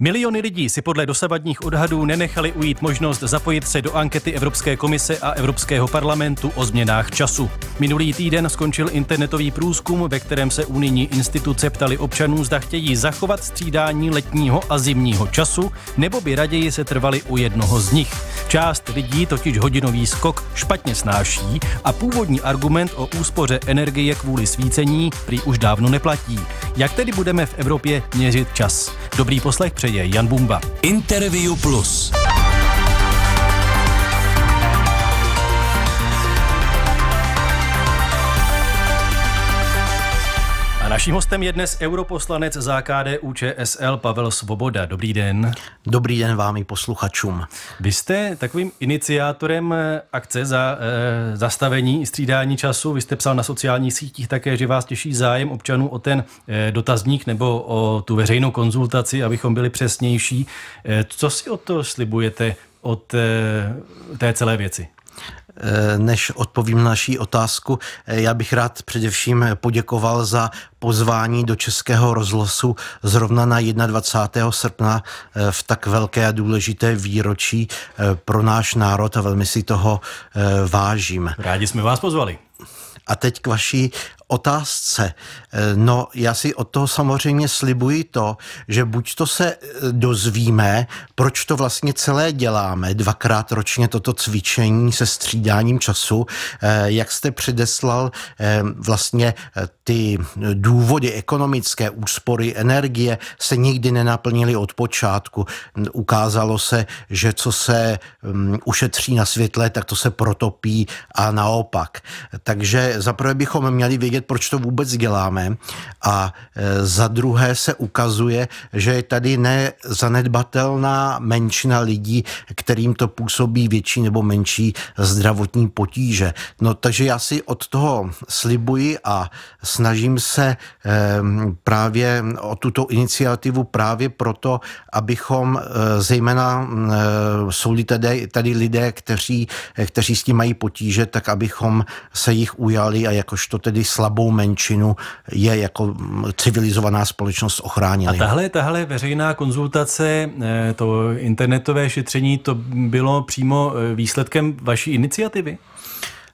Miliony lidí si podle dosavadních odhadů nenechali ujít možnost zapojit se do ankety Evropské komise a Evropského parlamentu o změnách času. Minulý týden skončil internetový průzkum, ve kterém se unijní instituce ptali občanů, zda chtějí zachovat střídání letního a zimního času, nebo by raději se trvali u jednoho z nich. Část lidí totiž hodinový skok špatně snáší a původní argument o úspoře energie kvůli svícení prý už dávno neplatí. Jak tedy budeme v Evropě měřit čas? Dobrý poslech přeji přeje Jan Bumba. Interview Plus. naším hostem je dnes europoslanec za KDU ČSL Pavel Svoboda. Dobrý den. Dobrý den vám i posluchačům. Vy jste takovým iniciátorem eh, akce za e, zastavení střídání času. Vy jste psal na sociálních sítích také, že vás těší zájem občanů o ten e, dotazník nebo o tu veřejnou konzultaci, abychom byli přesnější. E, co si o to slibujete od e, té celé věci? Eh, než odpovím na naší otázku, eh, já bych rád především poděkoval za pozvání do Českého rozhlasu zrovna na 21. srpna eh, v tak velké a důležité výročí pro náš národ a velmi si toho vážím. Rádi jsme vás pozvali. A teď k vaší otázce. Eh, no, já si od toho samozřejmě slibuji to, že buď to se eh, dozvíme, proč to vlastně celé děláme, dvakrát ročně toto cvičení se střídáním času, eh, jak jste předeslal vlastně ty důvody ekonomické, úspory energie se nikdy nenaplnily od počátku. Hm, ukázalo se, že co se hm, ušetří na světle, tak to se protopí a naopak. Takže zaprvé bychom měli vědět, vědět, proč to vůbec děláme. A e, za druhé se ukazuje, že je tady nezanedbatelná menšina lidí, kterým to působí větší nebo menší zdravotní potíže. No takže já si od toho slibuji a snažím se e, právě o tuto iniciativu právě proto, abychom e, zejména jsou tady, tady lidé, kteří, kteří s tím mají potíže, tak abychom se jich ujali a jakožto tedy slabí slabou menšinu je jako mm, civilizovaná společnost ochránila. A tahle, tahle veřejná konzultace, eh, to internetové šetření, to bylo přímo eh, výsledkem vaší iniciativy?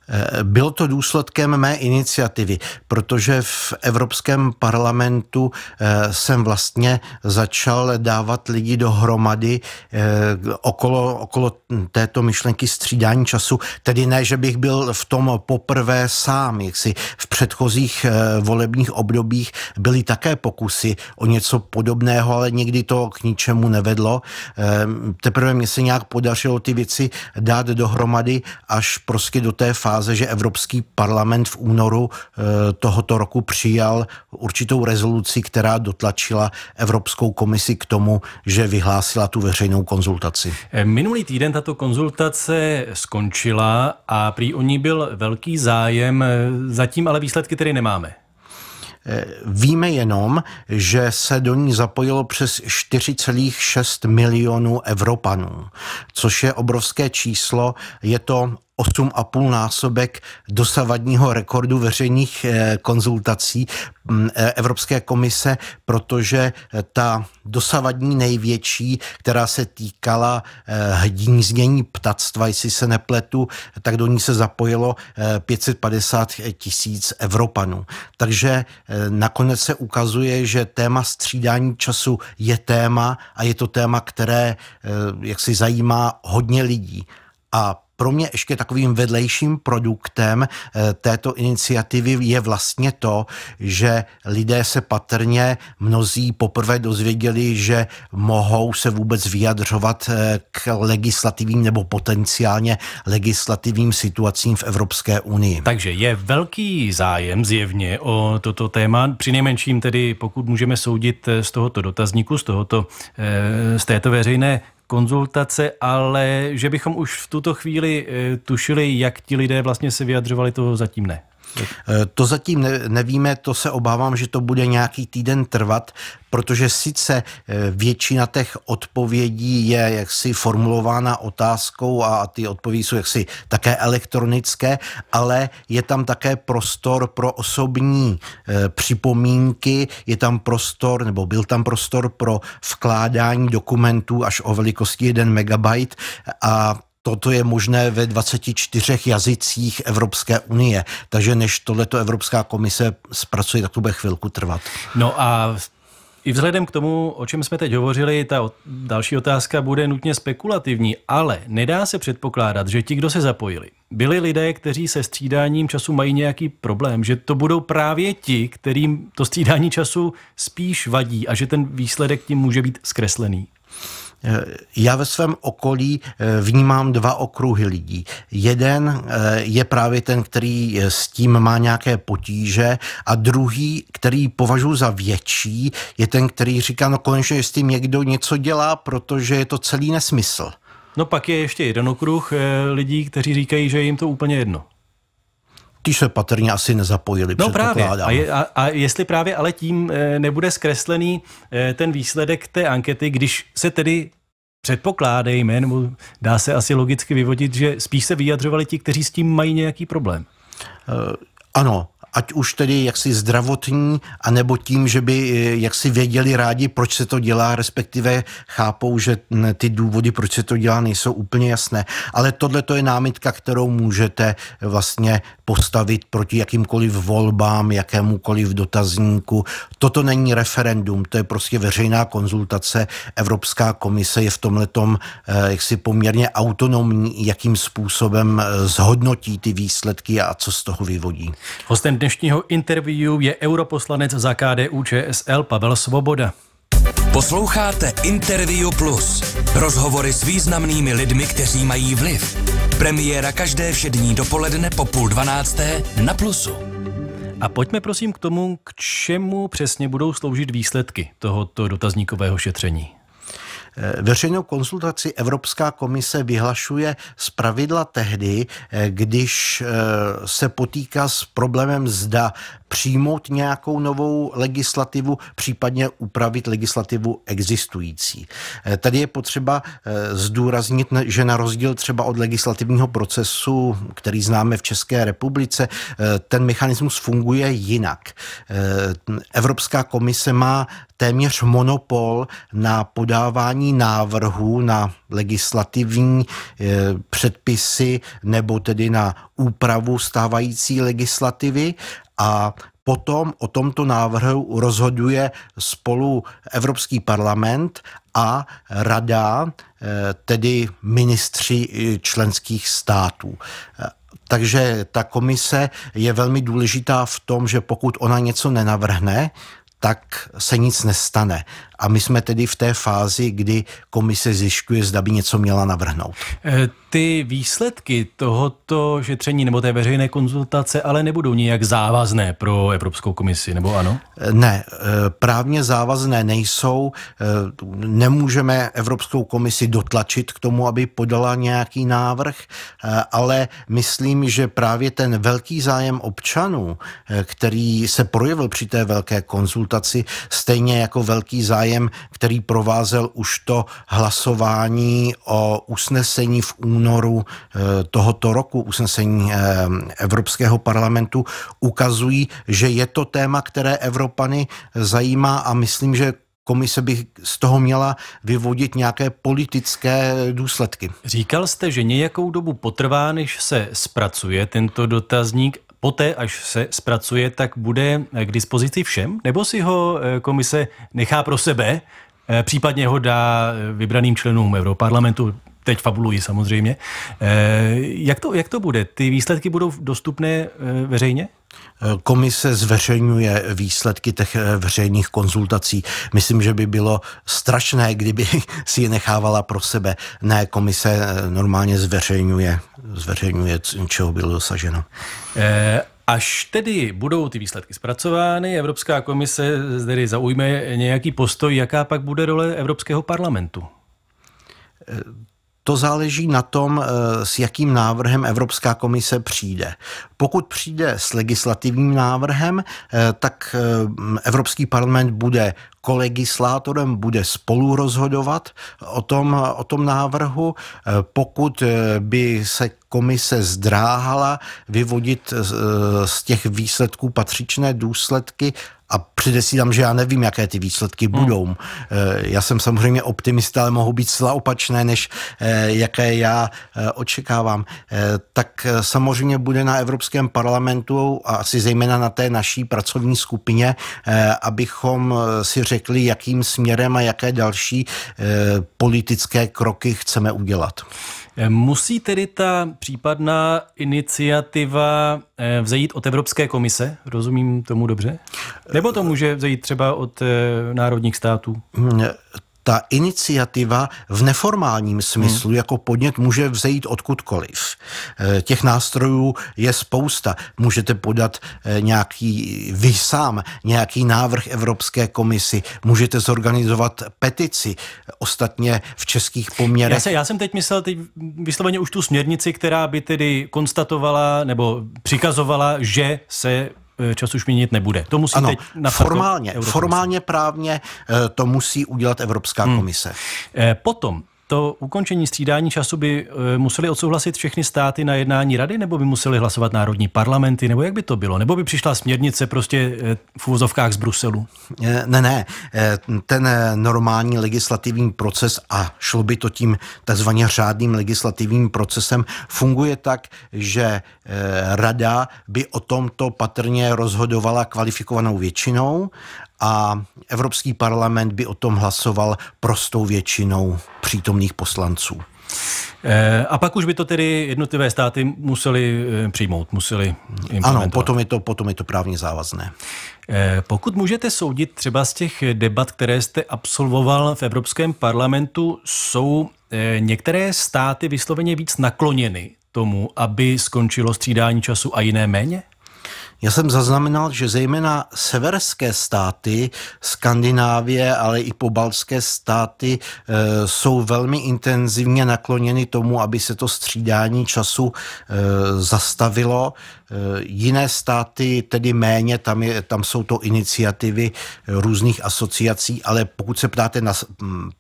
Eh, bylo to důsledkem mé iniciativy, protože v Evropském parlamentu eh, jsem vlastně začal dávat lidi dohromady eh, okolo, okolo této myšlenky střídání času. Tedy ne, že bych byl v tom poprvé sám, jak si v předchozích volebních obdobích byly také pokusy o něco podobného, ale nikdy to k ničemu nevedlo. Teprve mě se nějak podařilo ty věci dát dohromady až prostě do té fáze, fáze, že Evropský parlament v únoru eh, tohoto roku přijal určitou rezoluci, která dotlačila Evropskou komisi k tomu, že vyhlásila tu veřejnou konzultaci. Eh, minulý týden tato konzultace skončila a prý o ní byl velký zájem, eh, zatím ale výsledky tedy nemáme. Víme jenom, že se do ní zapojilo přes 4,6 milionů Evropanů, což je obrovské číslo. Je to 8,5 násobek dosavadního rekordu veřejných eh, konzultací mm, eh, Evropské komise, protože eh, ta dosavadní největší, která se týkala hnízdění ptactva, jestli se nepletu, tak do ní se zapojilo 550 tisíc Evropanů. Takže nakonec se ukazuje, že téma střídání času je téma a je to téma, které jak si zajímá hodně lidí. A pro mě ještě takovým vedlejším produktem eh, této iniciativy je vlastně to, že lidé se patrně mnozí poprvé dozvěděli, že mohou se vůbec vyjadřovat eh, k legislativním nebo potenciálně legislativním situacím v Evropské unii. Takže je velký zájem zjevně o toto téma, přinejmenším tedy, pokud můžeme soudit eh, z tohoto dotazníku, z, tohoto, z této veřejné konzultace, ale že bychom už v tuto chvíli eh, tušili, jak ti lidé vlastně se vyjadřovali, to zatím ne. Eh, to zatím nevíme, to se obávám, že to bude nějaký týden trvat, protože sice eh, většina těch odpovědí je jaksi formulována otázkou a ty odpovědi jsou jaksi také elektronické, ale je tam také prostor pro osobní eh, připomínky, je tam prostor, nebo byl tam prostor pro vkládání dokumentů až o velikosti 1 megabyte a toto je možné ve 24 jazycích Evropské unie. Takže než tohleto Evropská komise zpracuje, tak to bude chvilku trvat. No a i vzhledem k tomu, o čem jsme teď hovořili, ta další otázka bude nutně spekulativní, ale nedá se předpokládat, že ti, kdo se zapojili, byli lidé, kteří se střídáním času mají nějaký problém, že to budou právě ti, kterým to střídání času spíš vadí a že ten výsledek tím může být zkreslený. Já ve svém okolí eh, vnímám dva okruhy lidí. Jeden eh, je právě ten, který eh, s tím má nějaké potíže a druhý, který považuji za větší, je ten, který říká, no konečně s tím někdo něco dělá, protože je to celý nesmysl. No pak je ještě jeden okruh lidí, kteří říkají, že jim to úplně jedno ty se patrně asi nezapojili. No právě. A, je, a, a jestli právě ale tím eh, nebude zkreslený eh, ten výsledek té ankety, když se tedy předpokládejme, nebo dá se asi logicky vyvodit, že spíš se vyjadřovali ti, kteří s tím mají nějaký problém. Eh, ano, ať už tedy jaksi zdravotní, anebo tím, že by jaksi věděli rádi, proč se to dělá, respektive chápou, že ty důvody, proč se to dělá, nejsou úplně jasné. Ale tohle to je námitka, kterou můžete vlastně postavit proti jakýmkoliv volbám, jakémukoliv dotazníku. Toto není referendum, to je prostě veřejná konzultace. Evropská komise je v tomhle tom eh, jaksi poměrně autonomní, jakým způsobem eh, zhodnotí ty výsledky a co z toho vyvodí. Hostem dnešního interview je europoslanec za KDU ČSL Pavel Svoboda. Posloucháte Interview Plus. Rozhovory s významnými lidmi, kteří mají vliv. Premiéra každé všední dopoledne po půl dvanácté na Plusu. A pojďme prosím k tomu, k čemu přesně budou sloužit výsledky tohoto dotazníkového šetření. Eh, veřejnou konsultaci Evropská komise vyhlašuje z pravidla tehdy, eh, když eh, se potýká s problémem, zda přijmout nějakou novou legislativu, případně upravit legislativu existující. Eh, tady je potřeba eh, zdůraznit, že na rozdíl třeba od legislativního procesu, který známe v České republice, eh, ten mechanismus funguje jinak. Evropská komise má téměř monopol na podávání návrhů na legislativní předpisy nebo tedy na úpravu stávající legislativy a potom o tomto návrhu rozhoduje spolu Evropský parlament a rada, eh, tedy ministři eh, členských států. Eh, takže ta komise je velmi důležitá v tom, že pokud ona něco nenavrhne, tak se nic nestane. A my jsme tedy v té fázi, kdy komise zjišťuje, zda by něco měla navrhnout. E, ty výsledky tohoto šetření nebo té veřejné konzultace ale nebudou nijak závazné pro Evropskou komisi, nebo ano? E, ne, e, právně závazné nejsou. Nemůžeme Evropskou komisi dotlačit k tomu, aby podala nějaký návrh, ale myslím, že právě ten velký zájem občanů, který se projevil při té velké konzultaci, reputaci, stejně jako velký zájem, který provázel už to hlasování o usnesení v únoru eh, tohoto roku, usnesení eh, Evropského parlamentu, ukazují, že je to téma, které Evropany zajímá a myslím, že komise by z toho měla vyvodit nějaké politické důsledky. Říkal jste, že nějakou dobu potrvá, než se zpracuje tento dotazník poté, až se zpracuje, tak bude eh, k dispozici všem? Nebo si ho eh, komise nechá pro sebe, eh, případně ho dá vybraným členům Europarlamentu, teď fabuluji samozřejmě. Jak to, jak to bude? Ty výsledky budou dostupné veřejně? Komise zveřejňuje výsledky těch eh, veřejných konzultací. Myslím, že by bylo strašné, kdyby si je nechávala pro sebe. Ne, komise eh, normálně zveřejňuje, zveřejňuje čeho bylo dosaženo. Eh, až tedy budou ty výsledky zpracovány, Evropská komise tedy zaujme nějaký postoj, jaká pak bude role Evropského parlamentu? To záleží na tom, eh, s jakým návrhem Evropská komise přijde. Pokud přijde s legislativním návrhem, eh, tak eh, Evropský parlament bude kolegislátorem, bude spolu rozhodovat o tom, o tom návrhu. Pokud by se komise zdráhala vyvodit z těch výsledků patřičné důsledky a předesílám, že já nevím, jaké ty výsledky hmm. budou. Eh, já jsem samozřejmě optimista, ale mohou být zcela opačné, než eh, jaké já eh, očekávám. Tak samozřejmě bude na Evropském parlamentu a asi zejména na té naší pracovní skupině, abychom si řekli, jakým směrem a jaké další politické kroky chceme udělat. Musí tedy ta případná iniciativa vzejít od Evropské komise? Rozumím tomu dobře? Nebo nebo to může zajít třeba od e, národních států? Mm, ta iniciativa v neformálním smyslu hmm. jako podnět může vzejít odkudkoliv. Eh, těch nástrojů je spousta. Můžete podat eh, nějaký, vy sám, nějaký návrh Evropské komisi, můžete zorganizovat petici, ostatně v českých poměrech. Já, se, já jsem teď myslel teď vysloveně už tu směrnici, která by tedy konstatovala nebo přikazovala, že se Eh, čas už měnit nebude. To musí ano, teď formálně, formálně právně eh, to musí udělat Evropská hmm. komise. Eh, potom to ukončení střídání času by eh, museli odsouhlasit všechny státy na jednání rady, nebo by museli hlasovat národní parlamenty, nebo jak by to bylo? Nebo by přišla směrnice prostě eh, v úvozovkách z Bruselu? Eh, ne, ne. Ten normální legislativní proces, a šlo by to tím takzvaně řádným legislativním procesem, funguje tak, že rada by o tomto patrně rozhodovala kvalifikovanou většinou a Evropský parlament by o tom hlasoval prostou většinou přítomných poslanců. Eh, a pak už by to tedy jednotlivé státy museli eh, přijmout, museli implementovat. Ano, potom je to, potom je to právně závazné. Eh, pokud můžete soudit třeba z těch debat, které jste absolvoval v Evropském parlamentu, jsou některé státy vysloveně víc nakloněny tomu, aby skončilo střídání času a jiné méně? Já jsem zaznamenal, že zejména severské státy, Skandinávie, ale i pobaltské státy e, jsou velmi intenzivně nakloněny tomu, aby se to střídání času e, zastavilo. E, jiné státy tedy méně, tam, je, tam jsou to iniciativy různých asociací, ale pokud se ptáte na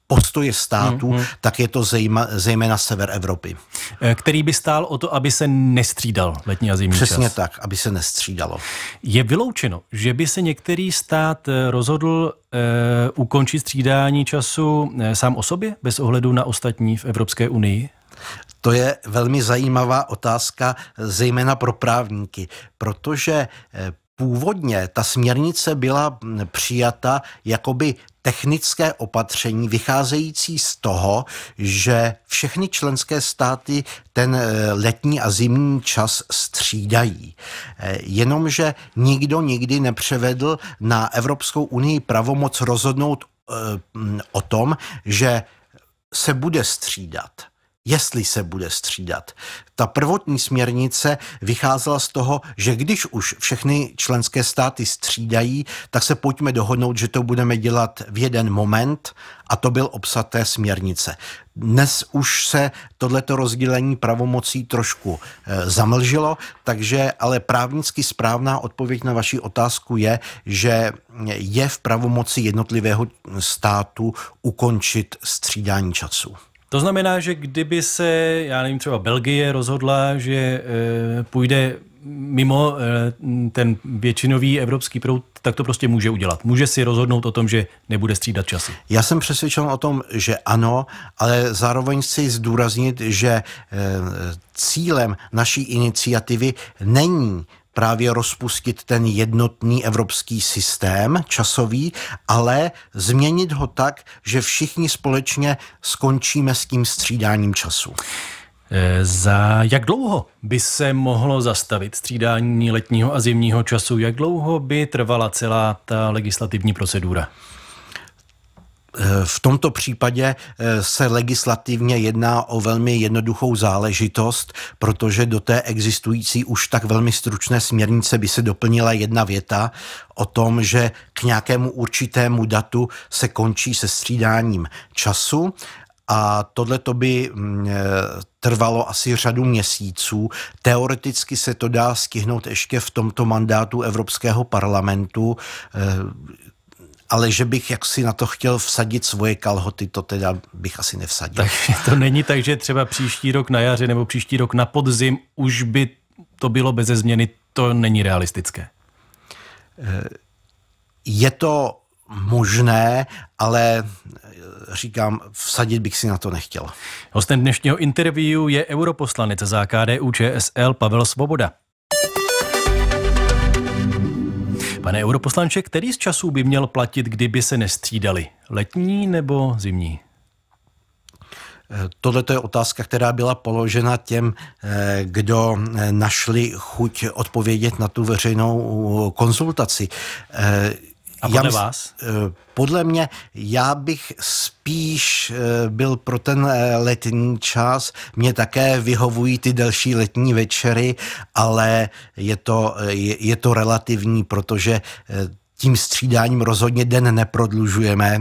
postoje států, mm hmm. tak je to zejma, zejména sever Evropy. E, který by stál o to, aby se nestřídal letní a zimní Přesně čas. tak, aby se nestřídalo stalo. Je vyloučeno, že by se některý stát eh, rozhodl uh, ukončit střídání času uh, sám o sobě, bez ohledu na ostatní v Evropské unii? To je velmi zajímavá otázka, zejména pro právníky, protože Původně ta směrnice byla přijata jakoby technické opatření vycházející z toho, že všechny členské státy ten eh, letní a zimní čas střídají. Eh, jenomže nikdo nikdy nepřevedl na Evropskou unii pravomoc rozhodnout eh, o tom, že se bude střídat jestli se bude střídat. Ta prvotní směrnice vycházela z toho, že když už všechny členské státy střídají, tak se pojďme dohodnout, že to budeme dělat v jeden moment a to byl obsah té směrnice. Dnes už se tohleto rozdělení pravomocí trošku e, zamlžilo, takže ale právnicky správná odpověď na vaši otázku je, že je v pravomoci jednotlivého státu ukončit střídání času. To znamená, že kdyby se, já nevím, třeba Belgie rozhodla, že eh, půjde mimo eh, ten většinový evropský proud, tak to prostě může udělat. Může si rozhodnout o tom, že nebude střídat časy. Já jsem přesvědčen o tom, že ano, ale zároveň chci zdůraznit, že eh, cílem naší iniciativy není právě rozpustit ten jednotný evropský systém časový, ale změnit ho tak, že všichni společně skončíme s tím střídáním času. E, za jak dlouho by se mohlo zastavit střídání letního a zimního času? Jak dlouho by trvala celá ta legislativní procedura? Eh, v tomto případě eh, se legislativně jedná o velmi jednoduchou záležitost, protože do té existující už tak velmi stručné směrnice by se doplnila jedna věta o tom, že k nějakému určitému datu se končí se střídáním času a tohle to by mm, eh, trvalo asi řadu měsíců. Teoreticky se to dá stihnout ještě v tomto mandátu Evropského parlamentu ale že bych jaksi na to chtěl vsadit svoje kalhoty, to teda bych asi nevsadil. Takže to není tak, že třeba příští rok na jaře nebo příští rok na podzim už by to bylo bez změny, to není realistické. Eh, je to možné, ale eh, říkám, vsadit bych si na to nechtěl. Hostem dnešního interview je europoslanec za KDU ČSL Pavel Svoboda. Pane europoslanče, který z časů by měl platit, kdyby se nestřídali? Letní nebo zimní? Eh, tohle je otázka, která byla položena těm, eh, kdo eh, našli chuť odpovědět na tu veřejnou konzultaci. A podle já vás? Eh, podle mě, já bych spíš eh, byl pro ten eh, letní čas. Mně také vyhovují ty delší letní večery, ale je to, je, je to relativní, protože tím střídáním rozhodně den neprodlužujeme, e,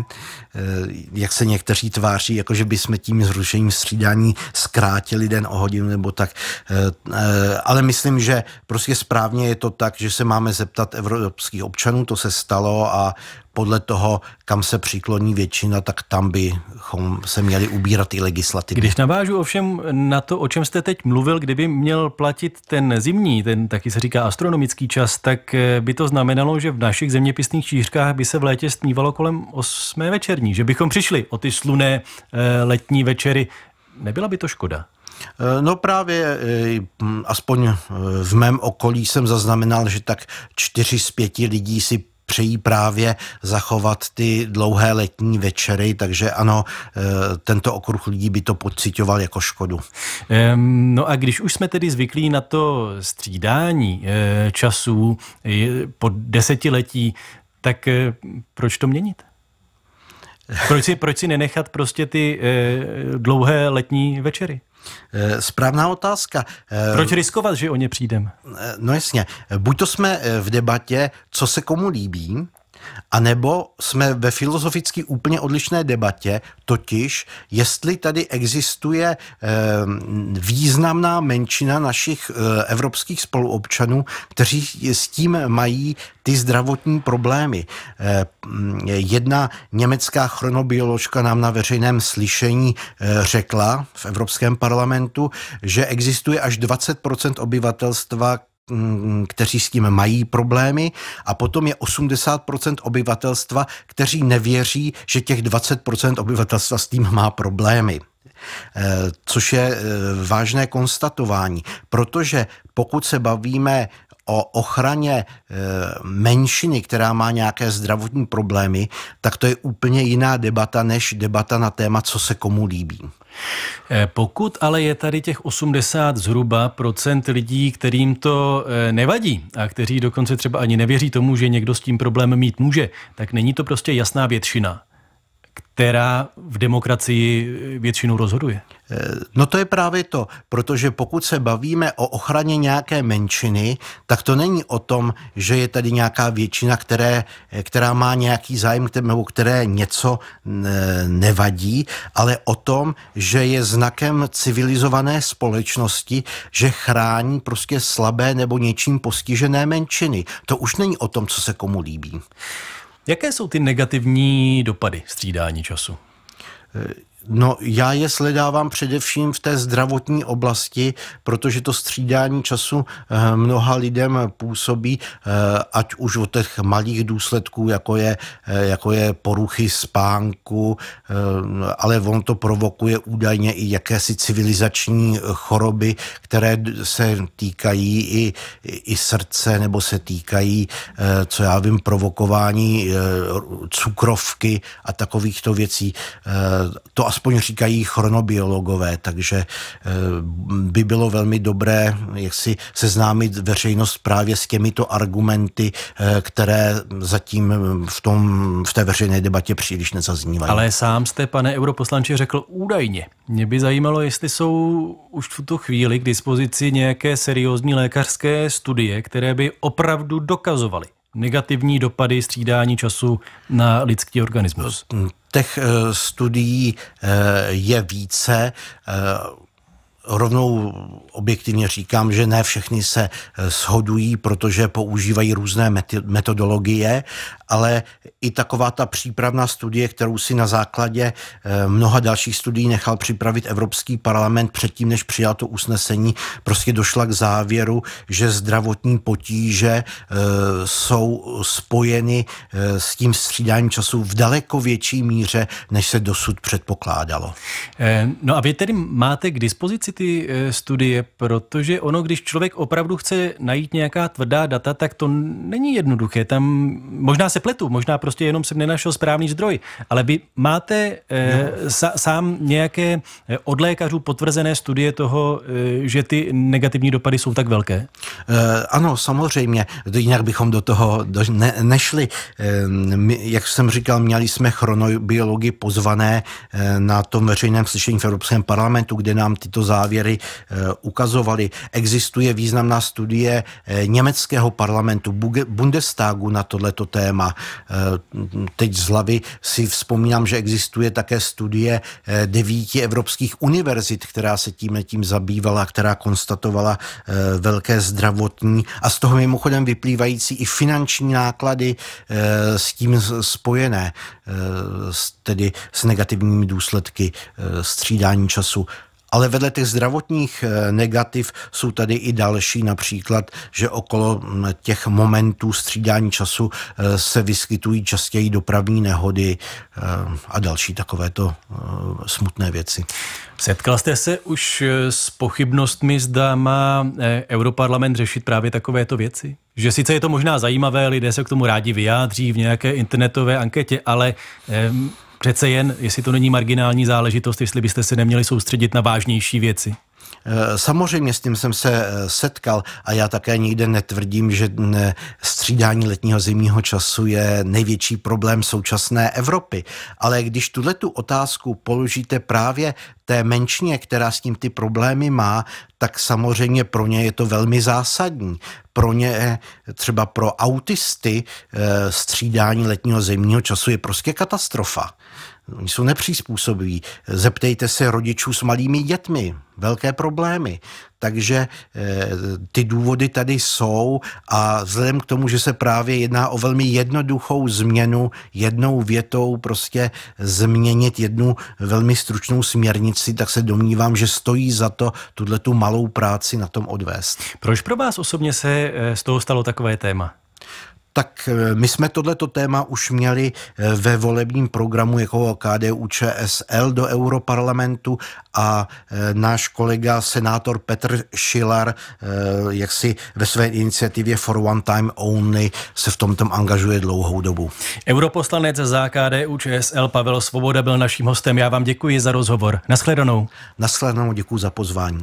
jak se někteří tváří, jako že bychom tím zrušením střídání zkrátili den o hodinu nebo tak. E, e, ale myslím, že prostě správně je to tak, že se máme zeptat evropských občanů, to se stalo a podle toho, kam se přikloní většina, tak tam bychom se měli ubírat i legislativně. Když navážu ovšem na to, o čem jste teď mluvil, kdyby měl platit ten zimní, ten taky se říká astronomický čas, tak eh, by to znamenalo, že v našich zeměpisných šířkách by se v létě stmívalo kolem 8. večerní, že bychom přišli o ty sluné eh, letní večery. Nebyla by to škoda? Eh, no právě, hm, aspoň v mém okolí jsem zaznamenal, že tak čtyři z pěti lidí si přejí právě zachovat ty dlouhé letní večery, takže ano, eh, tento okruh lidí by to pocitoval jako škodu. No a když už jsme tedy zvyklí na to střídání eh, časů po desetiletí, tak eh, proč to měnit? Proč si, proč si nenechat prostě ty dlouhé letní večery? Eh, správná otázka. Eh, Proč riskovat, že o ně přijdeme? Eh, no jasně. Buď to jsme v debatě, co se komu líbí, anebo jsme ve filozoficky úplně odlišné debatě, totiž jestli tady existuje eh, významná menšina našich eh, evropských spoluobčanů, kteří s tím mají ty zdravotní problémy. Eh, jedna německá chronobioložka nám na veřejném slyšení řekla v Evropském parlamentu, že existuje až 20 obyvatelstva, Mm, kteří s tím mají problémy a potom je 80% obyvatelstva, kteří nevěří, že těch 20% obyvatelstva s tím má problémy. Eh, což je eh, vážné konstatování, protože pokud se bavíme o ochraně eh, menšiny, která má nějaké zdravotní problémy, tak to je úplně jiná debata než debata na téma, co se komu líbí. Eh, pokud ale je tady těch 80 zhruba procent lidí, kterým to eh, nevadí a kteří dokonce třeba ani nevěří tomu, že někdo s tím problém mít může, tak není to prostě jasná většina která v demokracii většinou rozhoduje. Eh, no to je právě to, protože pokud se bavíme o ochraně nějaké menšiny, tak to není o tom, že je tady nějaká většina, které, eh, která má nějaký zájem nebo které něco nevadí, ale o tom, že je znakem civilizované společnosti, že chrání prostě slabé nebo něčím postižené menšiny. To už není o tom, co se komu líbí. Jaké jsou ty negativní dopady střídání času? Eh, No, já je sledávám především v té zdravotní oblasti, protože to střídání času eh, mnoha lidem působí, eh, ať už od těch malých důsledků, jako je, eh, jako je poruchy spánku, ale on to provokuje údajně i jakési civilizační choroby, které se týkají i, i srdce, nebo se týkají, co já vím, provokování cukrovky a takovýchto věcí. To aspoň říkají chronobiologové, takže eh, by bylo velmi dobré jak si seznámit veřejnost právě s těmito argumenty, eh, které zatím eh, v, tom, v té veřejné debatě příliš nezaznívají. Ale sám jste, pane europoslanče, řekl údajně. Mě by zajímalo, jestli jsou už v tuto chvíli k dispozici nějaké seriózní lékařské studie, které by opravdu dokazovaly, negativní dopady střídání času na lidský organismus? Těch eh, studií eh, je více. Eh, rovnou objektivně říkám, že ne všechny se eh, shodují, protože používají různé metodologie, ale i taková ta přípravná studie, kterou si na základě eh, mnoha dalších studií nechal připravit Evropský parlament předtím, než přijal to usnesení, prostě došla k závěru, že zdravotní potíže eh, jsou spojeny s tím střídáním času v daleko větší míře, než se dosud předpokládalo. No a vy tedy máte k dispozici ty eh, studie, protože ono, když člověk opravdu chce najít nějaká tvrdá data, tak to není jednoduché. Tam možná se pletu, možná prostě jenom jsem nenašel správný zdroj, ale vy máte no. sám nějaké eh, od lékařů potvrzené studie toho, že ty negativní dopady jsou tak velké? Ano, samozřejmě. Jinak bychom do toho ne, nešli. My, jak jsem říkal, měli jsme chronobiology pozvané na tom veřejném slyšení v Evropském parlamentu, kde nám tyto zá závěry eh, ukazovaly. Existuje významná studie eh, německého parlamentu Bundestagu na tohleto téma. Eh, teď z hlavy si vzpomínám, že existuje také studie devíti evropských univerzit, která se tím tím zabývala, která konstatovala velké zdravotní a z toho mimochodem vyplývající i finanční náklady s tím spojené, tedy s negativními důsledky střídání času ale vedle těch zdravotních eh, negativ jsou tady i další, například, že okolo mm, těch momentů střídání času eh, se vyskytují častěji dopravní nehody eh, a další takovéto smutné věci. Setkal jste se už s pochybnostmi, zda má Europarlament řešit právě takovéto věci? že sice je to možná zajímavé, lidé se k tomu rádi vyjádří v nějaké internetové anketě, ale eh, přece jen, jestli to není marginální záležitost, jestli byste se neměli soustředit na vážnější věci. Eh, samozřejmě s tím jsem se eh, setkal a já také nikde netvrdím, že střídání letního zimního času je největší problém současné Evropy. Ale když tuhle tu otázku položíte právě té menšině, která s tím ty problémy má, tak samozřejmě pro ně je to velmi zásadní. Pro ně, eh, třeba pro autisty, střídání letního zimního času je prostě katastrofa. Oni jsou nepřizpůsobiví. Zeptejte se rodičů s malými dětmi. Velké problémy. Takže e, ty důvody tady jsou a vzhledem k tomu, že se právě jedná o velmi jednoduchou změnu, jednou větou prostě změnit jednu velmi stručnou směrnici, tak se domnívám, že stojí za to tuhle tu malou práci na tom odvést. Proč pro vás osobně se eh, z toho stalo takové téma? Tak eh, my jsme tohleto téma už měli eh, ve volebním programu jako KDU ČSL do Europarlamentu a eh, náš kolega senátor Petr Šilar jak si ve své iniciativě For One Time Only se v tomto angažuje dlouhou dobu. Europoslanec za KDU ČSL Pavel Svoboda byl naším hostem. Já vám děkuji za rozhovor. Naschledanou. Naschledanou, děkuji za pozvání.